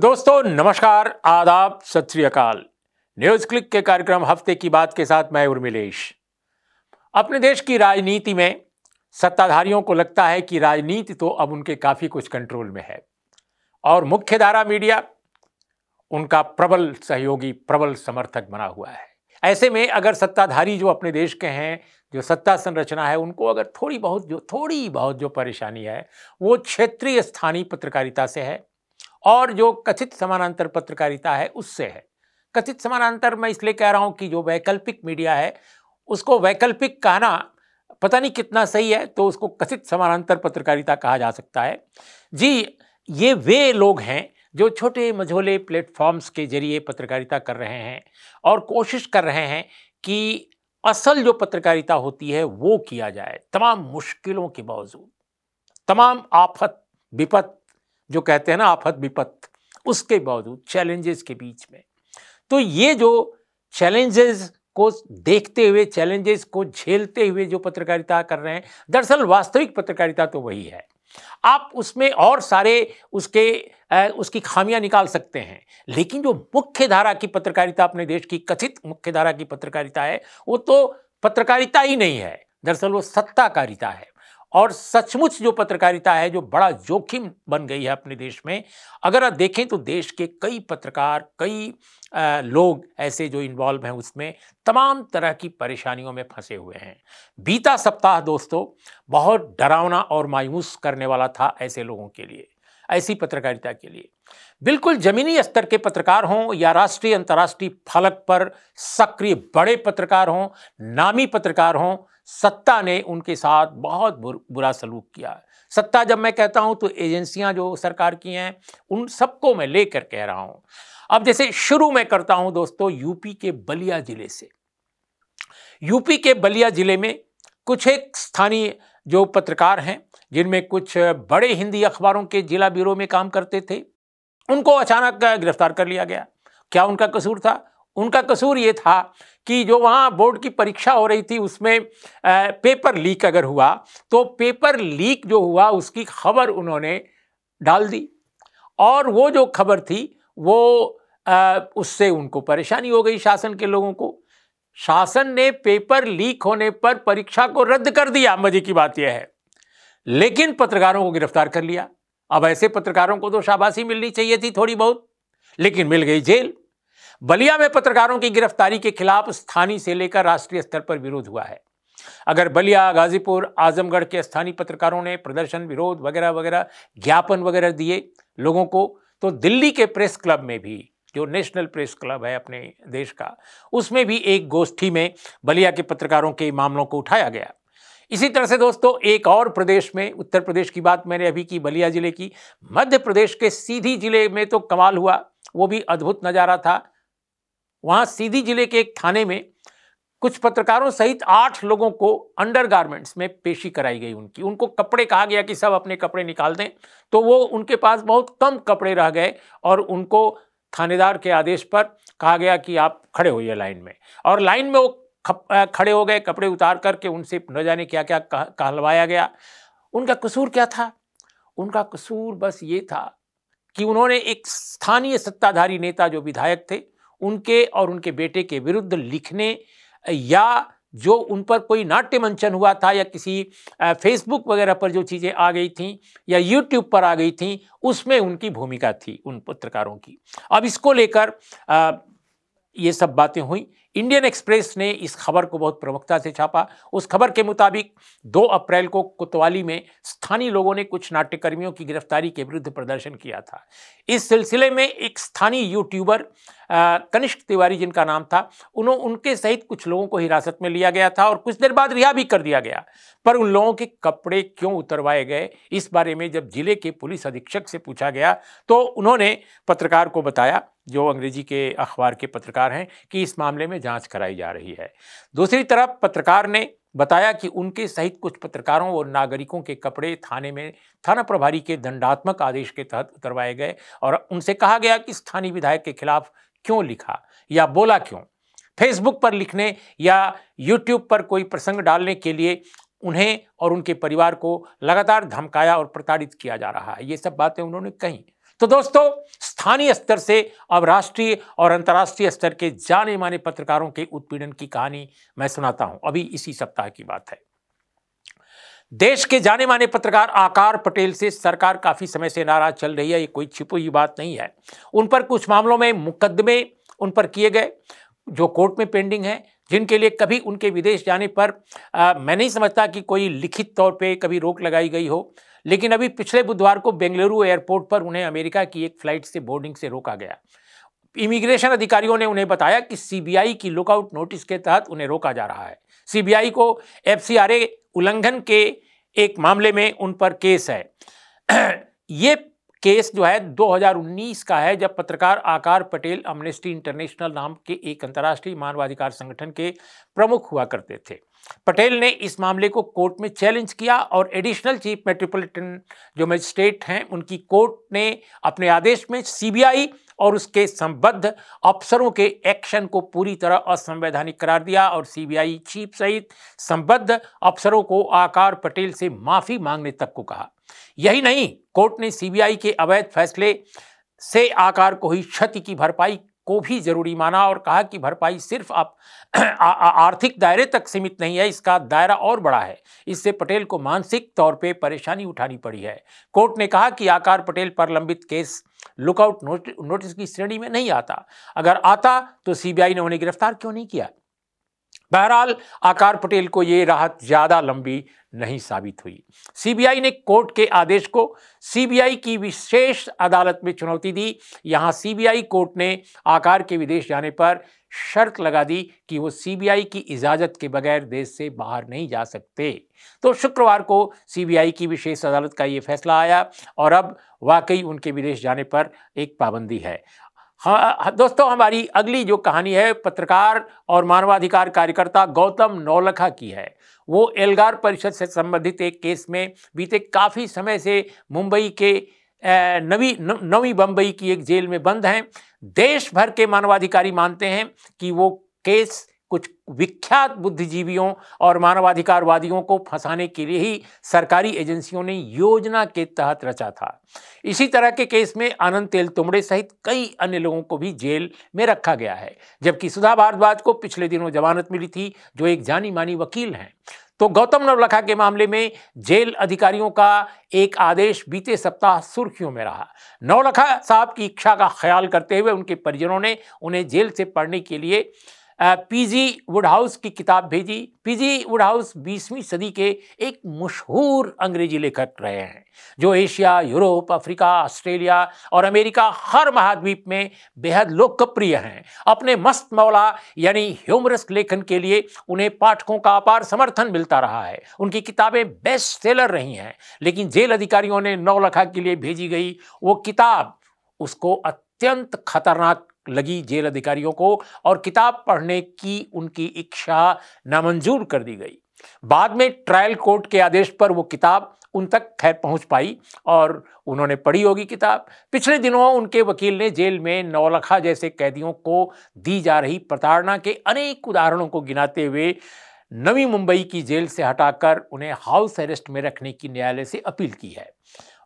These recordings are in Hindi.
दोस्तों नमस्कार आदाब सत श्रीकाल न्यूज क्लिक के कार्यक्रम हफ्ते की बात के साथ मैं उर्मिलेश अपने देश की राजनीति में सत्ताधारियों को लगता है कि राजनीति तो अब उनके काफ़ी कुछ कंट्रोल में है और मुख्य धारा मीडिया उनका प्रबल सहयोगी प्रबल समर्थक बना हुआ है ऐसे में अगर सत्ताधारी जो अपने देश के हैं जो सत्ता संरचना है उनको अगर थोड़ी बहुत जो थोड़ी बहुत जो परेशानी है वो क्षेत्रीय स्थानीय पत्रकारिता से है और जो कथित समानांतर पत्रकारिता है उससे है कथित समानांतर मैं इसलिए कह रहा हूँ कि जो वैकल्पिक मीडिया है उसको वैकल्पिक कहना पता नहीं कितना सही है तो उसको कथित समानांतर पत्रकारिता कहा जा सकता है जी ये वे लोग हैं जो छोटे मझोले प्लेटफॉर्म्स के जरिए पत्रकारिता कर रहे हैं और कोशिश कर रहे हैं कि असल जो पत्रकारिता होती है वो किया जाए तमाम मुश्किलों के बावजूद तमाम आफत विपत जो कहते हैं ना आफत विपत उसके बावजूद चैलेंजेस के बीच में तो ये जो चैलेंजेस को देखते हुए चैलेंजेस को झेलते हुए जो पत्रकारिता कर रहे हैं दरअसल वास्तविक पत्रकारिता तो वही है आप उसमें और सारे उसके आ, उसकी खामियां निकाल सकते हैं लेकिन जो मुख्य धारा की पत्रकारिता अपने देश की कथित मुख्य धारा की पत्रकारिता है वो तो पत्रकारिता ही नहीं है दरअसल वो सत्ताकारिता है और सचमुच जो पत्रकारिता है जो बड़ा जोखिम बन गई है अपने देश में अगर आप देखें तो देश के कई पत्रकार कई आ, लोग ऐसे जो इन्वॉल्व हैं उसमें तमाम तरह की परेशानियों में फंसे हुए हैं बीता सप्ताह दोस्तों बहुत डरावना और मायूस करने वाला था ऐसे लोगों के लिए ऐसी पत्रकारिता के लिए बिल्कुल जमीनी स्तर के पत्रकार हों या राष्ट्रीय अंतर्राष्ट्रीय फलक पर सक्रिय बड़े पत्रकार हों नामी पत्रकार हों सत्ता ने उनके साथ बहुत बुरा सलूक किया है सत्ता जब मैं कहता हूँ तो एजेंसियाँ जो सरकार की हैं उन सबको मैं लेकर कह रहा हूँ अब जैसे शुरू में करता हूँ दोस्तों यूपी के बलिया ज़िले से यूपी के बलिया ज़िले में कुछ एक स्थानीय जो पत्रकार हैं जिनमें कुछ बड़े हिंदी अखबारों के जिला ब्यूरो में काम करते थे उनको अचानक गिरफ्तार कर लिया गया क्या उनका कसूर था उनका कसूर ये था कि जो वहाँ बोर्ड की परीक्षा हो रही थी उसमें पेपर लीक अगर हुआ तो पेपर लीक जो हुआ उसकी खबर उन्होंने डाल दी और वो जो खबर थी वो उससे उनको परेशानी हो गई शासन के लोगों को शासन ने पेपर लीक होने पर परीक्षा को रद्द कर दिया मजे की बात यह है लेकिन पत्रकारों को गिरफ्तार कर लिया अब ऐसे पत्रकारों को तो शाबाशी मिलनी चाहिए थी थोड़ी बहुत लेकिन मिल गई जेल बलिया में पत्रकारों की गिरफ्तारी के खिलाफ स्थानीय से लेकर राष्ट्रीय स्तर पर विरोध हुआ है अगर बलिया गाजीपुर आजमगढ़ के स्थानीय पत्रकारों ने प्रदर्शन विरोध वगैरह वगैरह ज्ञापन वगैरह दिए लोगों को तो दिल्ली के प्रेस क्लब में भी जो नेशनल प्रेस क्लब है अपने देश का उसमें भी एक गोष्ठी में बलिया के पत्रकारों के मामलों को उठाया गया इसी तरह से दोस्तों एक और प्रदेश में उत्तर प्रदेश की बात मैंने अभी की बलिया जिले की मध्य प्रदेश के सीधी जिले में तो कमाल हुआ वो भी अद्भुत नज़ारा था वहाँ सीधी जिले के एक थाने में कुछ पत्रकारों सहित आठ लोगों को अंडर गारमेंट्स में पेशी कराई गई उनकी उनको कपड़े कहा गया कि सब अपने कपड़े निकाल दें तो वो उनके पास बहुत कम कपड़े रह गए और उनको थानेदार के आदेश पर कहा गया कि आप खड़े होइए लाइन में और लाइन में वो खड़े हो गए कपड़े उतार करके उनसे न जाने क्या क्या कहलवाया गया उनका कसूर क्या था उनका कसूर बस ये था कि उन्होंने एक स्थानीय सत्ताधारी नेता जो विधायक थे उनके और उनके बेटे के विरुद्ध लिखने या जो उन पर कोई नाट्य मंचन हुआ था या किसी फेसबुक वगैरह पर जो चीज़ें आ गई थीं या यूट्यूब पर आ गई थीं उसमें उनकी भूमिका थी उन पत्रकारों की अब इसको लेकर ये सब बातें हुई इंडियन एक्सप्रेस ने इस खबर को बहुत प्रमुखता से छापा उस खबर के मुताबिक 2 अप्रैल को कोतवाली में स्थानीय लोगों ने कुछ नाट्यकर्मियों की गिरफ्तारी के विरुद्ध प्रदर्शन किया था इस सिलसिले में एक स्थानीय यूट्यूबर कनिष्क तिवारी जिनका नाम था उन्होंने उनके सहित कुछ लोगों को हिरासत में लिया गया था और कुछ देर बाद रिहा भी कर दिया गया पर उन लोगों के कपड़े क्यों उतरवाए गए इस बारे में जब जिले के पुलिस अधीक्षक से पूछा गया तो उन्होंने पत्रकार को बताया जो अंग्रेजी के अखबार के पत्रकार हैं कि इस मामले में जांच कराई जा रही है दूसरी तरफ पत्रकार ने बताया कि उनके सहित कुछ पत्रकारों और नागरिकों के कपड़े थाने में थाना प्रभारी के दंडात्मक आदेश के तहत उतरवाए गए और उनसे कहा गया कि स्थानीय विधायक के खिलाफ क्यों लिखा या बोला क्यों फेसबुक पर लिखने या यूट्यूब पर कोई प्रसंग डालने के लिए उन्हें और उनके परिवार को लगातार धमकाया और प्रताड़ित किया जा रहा है ये सब बातें उन्होंने कहीं तो दोस्तों स्थानीय स्तर से अब राष्ट्रीय और अंतर्राष्ट्रीय स्तर के जाने माने पत्रकारों के उत्पीड़न की कहानी मैं सुनाता हूं अभी इसी सप्ताह की बात है देश के जाने माने पत्रकार आकार पटेल से सरकार काफी समय से नाराज चल रही है ये कोई छिपी हुई बात नहीं है उन पर कुछ मामलों में मुकदमे उन पर किए गए जो कोर्ट में पेंडिंग है जिनके लिए कभी उनके विदेश जाने पर आ, मैं नहीं समझता कि कोई लिखित तौर पे कभी रोक लगाई गई हो लेकिन अभी पिछले बुधवार को बेंगलुरु एयरपोर्ट पर उन्हें अमेरिका की एक फ्लाइट से बोर्डिंग से रोका गया इमिग्रेशन अधिकारियों ने उन्हें बताया कि सीबीआई की लुकआउट नोटिस के तहत उन्हें रोका जा रहा है सीबीआई को एफसीआरए उल्लंघन के एक मामले में उन पर केस है ये केस जो है 2019 का है जब पत्रकार आकार पटेल अमनेस्टी इंटरनेशनल नाम के एक अंतर्राष्ट्रीय मानवाधिकार संगठन के प्रमुख हुआ करते थे पटेल ने इस मामले को कोर्ट में चैलेंज किया और एडिशनल चीफ मेट्रोपॉलिटन जो मजिस्ट्रेट हैं उनकी कोर्ट ने अपने आदेश में सीबीआई और उसके संबद्ध अफसरों के एक्शन को पूरी तरह असंवैधानिक करार दिया और सीबीआई चीफ सहित संबद्ध अफसरों को आकार पटेल से माफी मांगने तक को कहा यही नहीं कोर्ट ने सीबीआई के अवैध फैसले से आकार को ही क्षति की भरपाई को भी जरूरी माना और कहा कि भरपाई सिर्फ आप आर्थिक दायरे तक सीमित नहीं है इसका दायरा और बड़ा है इससे पटेल को मानसिक तौर पे परेशानी उठानी पड़ी है कोर्ट ने कहा कि आकार पटेल पर लंबित केस लुकआउट नोटिस की श्रेणी में नहीं आता अगर आता तो सीबीआई ने उन्हें गिरफ्तार क्यों नहीं किया बहरहाल आकार पटेल को ये राहत ज़्यादा लंबी नहीं साबित हुई सीबीआई ने कोर्ट के आदेश को सीबीआई की विशेष अदालत में चुनौती दी यहाँ सीबीआई कोर्ट ने आकार के विदेश जाने पर शर्त लगा दी कि वो सीबीआई की इजाज़त के बगैर देश से बाहर नहीं जा सकते तो शुक्रवार को सीबीआई की विशेष अदालत का ये फैसला आया और अब वाकई उनके विदेश जाने पर एक पाबंदी है हाँ, हाँ दोस्तों हमारी अगली जो कहानी है पत्रकार और मानवाधिकार कार्यकर्ता गौतम नौलखा की है वो एल्गार परिषद से संबंधित एक केस में बीते काफ़ी समय से मुंबई के नवी नवी बम्बई की एक जेल में बंद हैं देश भर के मानवाधिकारी मानते हैं कि वो केस कुछ विख्यात बुद्धिजीवियों और मानवाधिकारवादियों को फंसाने के लिए ही सरकारी एजेंसियों ने योजना के तहत रचा था इसी तरह के केस में आनंद तेल तुमड़े सहित कई अन्य लोगों को भी जेल में रखा गया है जबकि सुधा भारद्वाज को पिछले दिनों जमानत मिली थी जो एक जानी मानी वकील हैं तो गौतम नवलखा के मामले में जेल अधिकारियों का एक आदेश बीते सप्ताह सुर्खियों में रहा नवलखा साहब की इच्छा का ख्याल करते हुए उनके परिजनों ने उन्हें जेल से पढ़ने के लिए पीजी वुडहाउस की किताब भेजी पीजी वुडहाउस 20वीं सदी के एक मशहूर अंग्रेजी लेखक रहे हैं जो एशिया यूरोप अफ्रीका ऑस्ट्रेलिया और अमेरिका हर महाद्वीप में बेहद लोकप्रिय हैं अपने मस्त मौला यानी ह्यूमरस लेखन के लिए उन्हें पाठकों का अपार समर्थन मिलता रहा है उनकी किताबें बेस्ट सेलर रही हैं लेकिन जेल अधिकारियों ने नौलखा के लिए भेजी गई वो किताब उसको अत्यंत खतरनाक लगी जेल अधिकारियों को और किताब पढ़ने की उनकी इच्छा नामंजूर कर दी गई बाद में ट्रायल कोर्ट के आदेश पर वो किताब उन तक खैर पहुंच पाई और उन्होंने पढ़ी होगी किताब पिछले दिनों उनके वकील ने जेल में नौलखा जैसे कैदियों को दी जा रही प्रताड़ना के अनेक उदाहरणों को गिनाते हुए नवी मुंबई की जेल से हटाकर उन्हें हाउस अरेस्ट में रखने की न्यायालय से अपील की है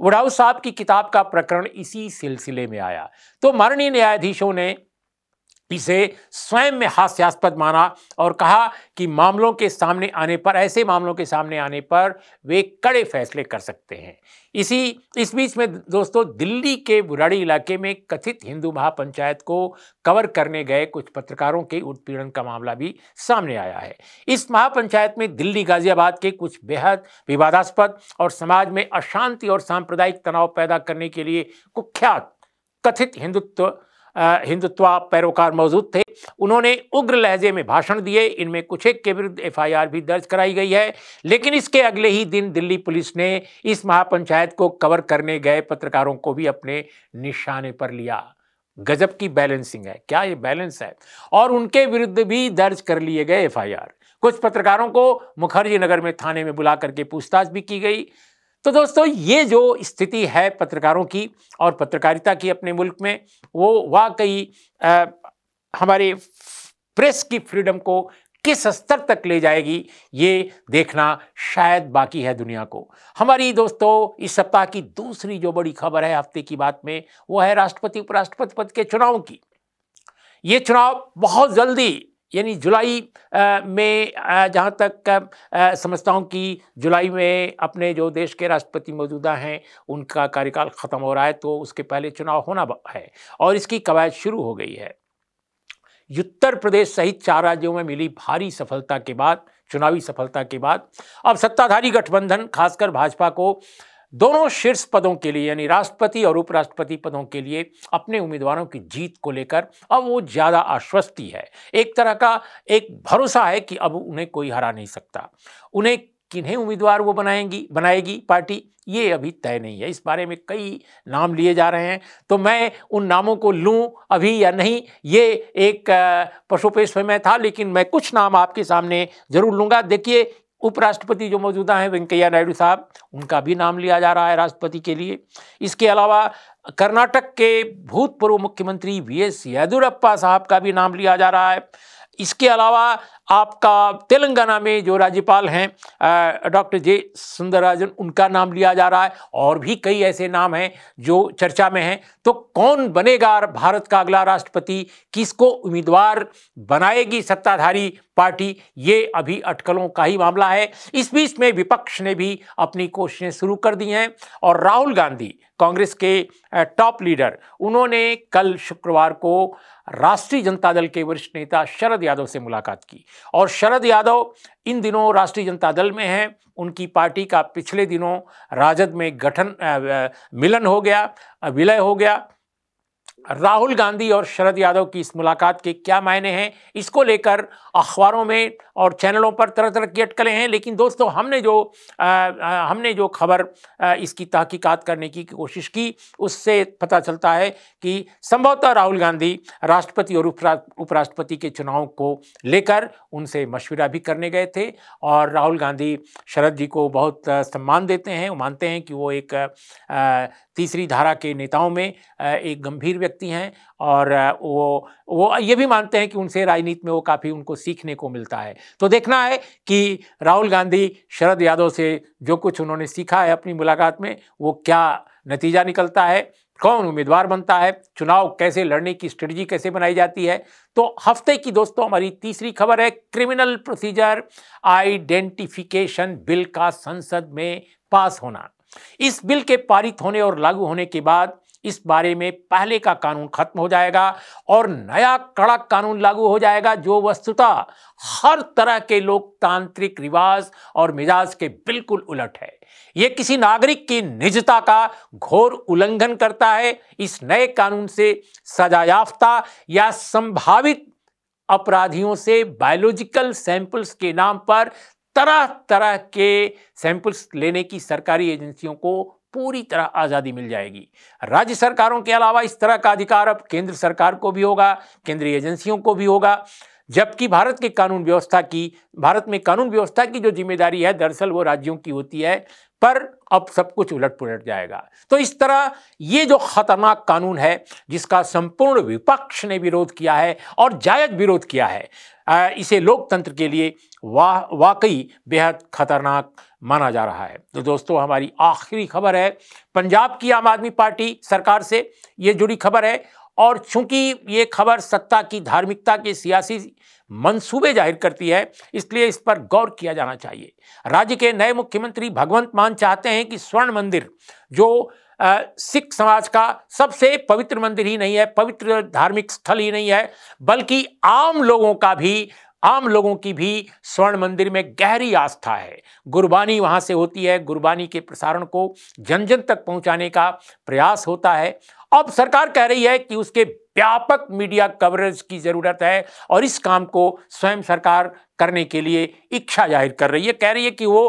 उड़ाऊ साहब की किताब का प्रकरण इसी सिलसिले में आया तो माननीय न्यायाधीशों ने इसे स्वयं में हास्यास्पद माना और कहा कि मामलों के सामने आने पर ऐसे मामलों के सामने आने पर वे कड़े फैसले कर सकते हैं इसी इस बीच में दोस्तों दिल्ली के बुराड़ी इलाके में कथित हिंदू महापंचायत को कवर करने गए कुछ पत्रकारों के उत्पीड़न का मामला भी सामने आया है इस महापंचायत में दिल्ली गाजियाबाद के कुछ बेहद विवादास्पद और समाज में अशांति और सांप्रदायिक तनाव पैदा करने के लिए कुख्यात कथित हिंदुत्व हिंदुत्व पैरोकार मौजूद थे उन्होंने उग्र लहजे में भाषण दिए इनमें कुछ एक के विरुद्ध एफ भी दर्ज कराई गई है लेकिन इसके अगले ही दिन दिल्ली पुलिस ने इस महापंचायत को कवर करने गए पत्रकारों को भी अपने निशाने पर लिया गजब की बैलेंसिंग है क्या ये बैलेंस है और उनके विरुद्ध भी दर्ज कर लिए गए एफ कुछ पत्रकारों को मुखर्जी नगर में थाने में बुला करके पूछताछ भी की गई तो दोस्तों ये जो स्थिति है पत्रकारों की और पत्रकारिता की अपने मुल्क में वो वाकई हमारे प्रेस की फ्रीडम को किस स्तर तक ले जाएगी ये देखना शायद बाकी है दुनिया को हमारी दोस्तों इस सप्ताह की दूसरी जो बड़ी खबर है हफ्ते की बात में वो है राष्ट्रपति उपराष्ट्रपति पद के चुनाव की ये चुनाव बहुत जल्दी यानी जुलाई में जहाँ तक समझता हूँ कि जुलाई में अपने जो देश के राष्ट्रपति मौजूदा हैं उनका कार्यकाल ख़त्म हो रहा है तो उसके पहले चुनाव होना है और इसकी कवायद शुरू हो गई है उत्तर प्रदेश सहित चार राज्यों में मिली भारी सफलता के बाद चुनावी सफलता के बाद अब सत्ताधारी गठबंधन खासकर भाजपा को दोनों शीर्ष पदों के लिए यानी राष्ट्रपति और उपराष्ट्रपति पदों के लिए अपने उम्मीदवारों की जीत को लेकर अब वो ज़्यादा आश्वस्ती है एक तरह का एक भरोसा है कि अब उन्हें कोई हरा नहीं सकता उन्हें किन्हें उम्मीदवार वो बनाएंगी बनाएगी पार्टी ये अभी तय नहीं है इस बारे में कई नाम लिए जा रहे हैं तो मैं उन नामों को लूं अभी या नहीं ये एक पशुपेश में था लेकिन मैं कुछ नाम आपके सामने जरूर लूँगा देखिए उपराष्ट्रपति जो मौजूदा हैं वेंकैया नायडू साहब उनका भी नाम लिया जा रहा है राष्ट्रपति के लिए इसके अलावा कर्नाटक के भूतपूर्व मुख्यमंत्री वी एस येदुरप्पा साहब का भी नाम लिया जा रहा है इसके अलावा आपका तेलंगाना में जो राज्यपाल हैं डॉक्टर जे सुंदरराजन उनका नाम लिया जा रहा है और भी कई ऐसे नाम हैं जो चर्चा में हैं तो कौन बनेगा भारत का अगला राष्ट्रपति किसको उम्मीदवार बनाएगी सत्ताधारी पार्टी ये अभी अटकलों का ही मामला है इस बीच में विपक्ष ने भी अपनी कोशिशें शुरू कर दी हैं और राहुल गांधी कांग्रेस के टॉप लीडर उन्होंने कल शुक्रवार को राष्ट्रीय जनता दल के वरिष्ठ नेता शरद यादव से मुलाकात की और शरद यादव इन दिनों राष्ट्रीय जनता दल में हैं उनकी पार्टी का पिछले दिनों राजद में गठन आ, आ, मिलन हो गया विलय हो गया राहुल गांधी और शरद यादव की इस मुलाकात के क्या मायने हैं इसको लेकर अखबारों में और चैनलों पर तरह तरह की अटकलें हैं लेकिन दोस्तों हमने जो आ, आ, हमने जो खबर इसकी तहकीकात करने की कोशिश की उससे पता चलता है कि संभवतः राहुल गांधी राष्ट्रपति और उपराष्ट्रपति के चुनाव को लेकर उनसे मशवरा भी करने गए थे और राहुल गांधी शरद जी को बहुत सम्मान देते हैं मानते हैं कि वो एक आ, तीसरी धारा के नेताओं में एक गंभीर व्यक्ति व्यक्ति हैं और वो वो ये भी मानते हैं कि उनसे राजनीति में वो काफ़ी उनको सीखने को मिलता है तो देखना है कि राहुल गांधी शरद यादव से जो कुछ उन्होंने सीखा है अपनी मुलाकात में वो क्या नतीजा निकलता है कौन उम्मीदवार बनता है चुनाव कैसे लड़ने की स्ट्रेटजी कैसे बनाई जाती है तो हफ्ते की दोस्तों हमारी तीसरी खबर है क्रिमिनल प्रोसीजर आइडेंटिफिकेशन बिल का संसद में पास होना इस बिल के पारित होने और लागू होने के बाद इस बारे में पहले का कानून खत्म हो जाएगा और नया कड़ा कानून लागू हो जाएगा जो वस्तुतः हर तरह के लोकतांत्रिक रिवाज और मिजाज के बिल्कुल उलट है यह किसी नागरिक की निजता का घोर उल्लंघन करता है इस नए कानून से सजायाफ्ता या संभावित अपराधियों से बायोलॉजिकल सैंपल्स के नाम पर तरह तरह के सैंपल्स लेने की सरकारी एजेंसियों को पूरी तरह आज़ादी मिल जाएगी राज्य सरकारों के अलावा इस तरह का अधिकार अब केंद्र सरकार को भी होगा केंद्रीय एजेंसियों को भी होगा जबकि भारत के कानून व्यवस्था की भारत में कानून व्यवस्था की जो जिम्मेदारी है दरअसल वो राज्यों की होती है पर अब सब कुछ उलट पुलट जाएगा तो इस तरह ये जो खतरनाक कानून है जिसका संपूर्ण विपक्ष ने विरोध किया है और जायज विरोध किया है इसे लोकतंत्र के लिए वा वाकई बेहद खतरनाक माना जा रहा है तो दोस्तों हमारी आखिरी खबर है पंजाब की आम आदमी पार्टी सरकार से ये जुड़ी खबर है और चूंकि ये खबर सत्ता की धार्मिकता के सियासी मंसूबे जाहिर करती है इसलिए इस पर गौर किया जाना चाहिए राज्य के नए मुख्यमंत्री भगवंत मान चाहते हैं कि स्वर्ण मंदिर जो सिख समाज का सबसे पवित्र मंदिर ही नहीं है पवित्र धार्मिक स्थल ही नहीं है बल्कि आम लोगों का भी आम लोगों की भी स्वर्ण मंदिर में गहरी आस्था है गुरबानी वहाँ से होती है गुरबानी के प्रसारण को जन जन तक पहुँचाने का प्रयास होता है अब सरकार कह रही है कि उसके व्यापक मीडिया कवरेज की ज़रूरत है और इस काम को स्वयं सरकार करने के लिए इच्छा जाहिर कर रही है कह रही है कि वो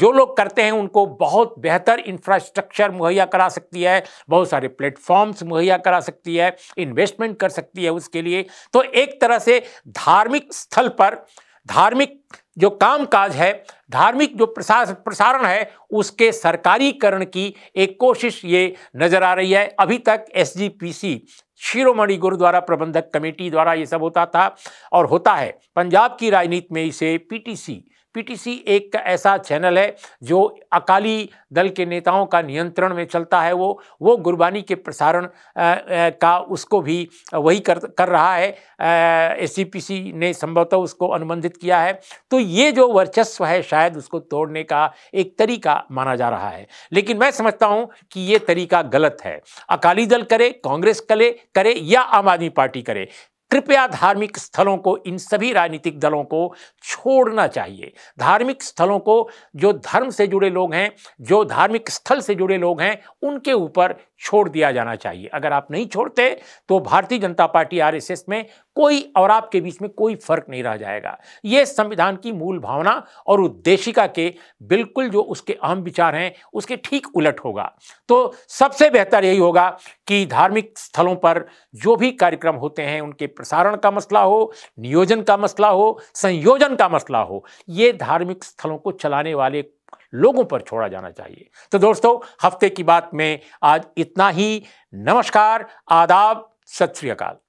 जो लोग करते हैं उनको बहुत बेहतर इंफ्रास्ट्रक्चर मुहैया करा सकती है बहुत सारे प्लेटफॉर्म्स मुहैया करा सकती है इन्वेस्टमेंट कर सकती है उसके लिए तो एक तरह से धार्मिक स्थल पर धार्मिक जो काम काज है धार्मिक जो प्रसार प्रसारण है उसके सरकारीकरण की एक कोशिश ये नज़र आ रही है अभी तक एसजीपीसी शिरोमणि गुरुद्वारा प्रबंधक कमेटी द्वारा ये सब होता था और होता है पंजाब की राजनीति में इसे पीटीसी पीटीसी एक ऐसा चैनल है जो अकाली दल के नेताओं का नियंत्रण में चलता है वो वो गुरबानी के प्रसारण का उसको भी वही कर कर रहा है एस ने संभवतः उसको अनुबंधित किया है तो ये जो वर्चस्व है शायद उसको तोड़ने का एक तरीका माना जा रहा है लेकिन मैं समझता हूँ कि ये तरीका गलत है अकाली दल करे कांग्रेस करे करे या आम आदमी पार्टी करे कृपया धार्मिक स्थलों को इन सभी राजनीतिक दलों को छोड़ना चाहिए धार्मिक स्थलों को जो धर्म से जुड़े लोग हैं जो धार्मिक स्थल से जुड़े लोग हैं उनके ऊपर छोड़ दिया जाना चाहिए अगर आप नहीं छोड़ते तो भारतीय जनता पार्टी आरएसएस में कोई और आपके बीच में कोई फर्क नहीं रह जाएगा ये संविधान की मूल भावना और उद्देशिका के बिल्कुल जो उसके अहम विचार हैं उसके ठीक उलट होगा तो सबसे बेहतर यही होगा कि धार्मिक स्थलों पर जो भी कार्यक्रम होते हैं उनके प्रसारण का मसला हो नियोजन का मसला हो संयोजन का मसला हो ये धार्मिक स्थलों को चलाने वाले लोगों पर छोड़ा जाना चाहिए तो दोस्तों हफ्ते की बात में आज इतना ही नमस्कार आदाब सत श्री अकाल